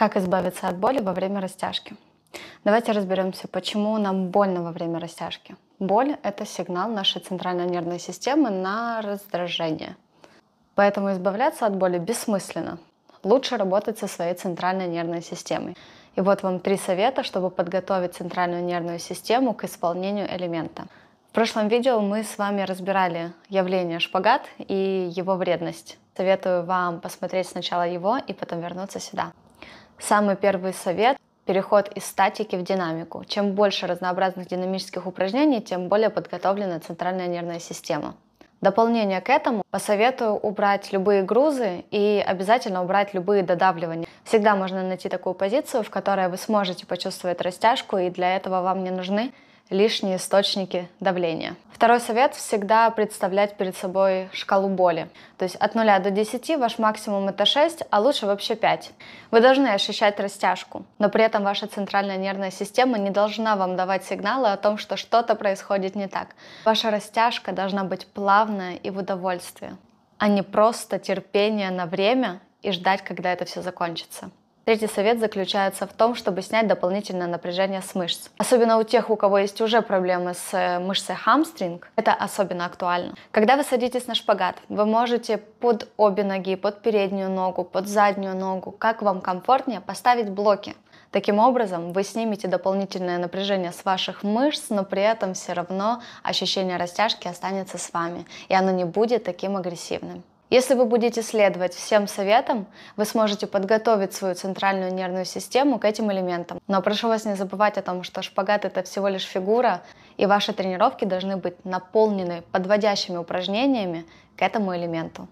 Как избавиться от боли во время растяжки? Давайте разберемся, почему нам больно во время растяжки. Боль — это сигнал нашей центральной нервной системы на раздражение. Поэтому избавляться от боли бессмысленно. Лучше работать со своей центральной нервной системой. И вот вам три совета, чтобы подготовить центральную нервную систему к исполнению элемента. В прошлом видео мы с вами разбирали явление шпагат и его вредность. Советую вам посмотреть сначала его и потом вернуться сюда. Самый первый совет – переход из статики в динамику. Чем больше разнообразных динамических упражнений, тем более подготовлена центральная нервная система. дополнение к этому посоветую убрать любые грузы и обязательно убрать любые додавливания. Всегда можно найти такую позицию, в которой вы сможете почувствовать растяжку, и для этого вам не нужны лишние источники давления. Второй совет – всегда представлять перед собой шкалу боли. То есть от 0 до 10 ваш максимум это 6, а лучше вообще 5. Вы должны ощущать растяжку, но при этом ваша центральная нервная система не должна вам давать сигналы о том, что что-то происходит не так. Ваша растяжка должна быть плавная и в удовольствии, а не просто терпение на время и ждать, когда это все закончится. Третий совет заключается в том, чтобы снять дополнительное напряжение с мышц. Особенно у тех, у кого есть уже проблемы с э, мышцей хамстринг, это особенно актуально. Когда вы садитесь на шпагат, вы можете под обе ноги, под переднюю ногу, под заднюю ногу, как вам комфортнее, поставить блоки. Таким образом, вы снимете дополнительное напряжение с ваших мышц, но при этом все равно ощущение растяжки останется с вами, и оно не будет таким агрессивным. Если вы будете следовать всем советам, вы сможете подготовить свою центральную нервную систему к этим элементам. Но прошу вас не забывать о том, что шпагат это всего лишь фигура, и ваши тренировки должны быть наполнены подводящими упражнениями к этому элементу.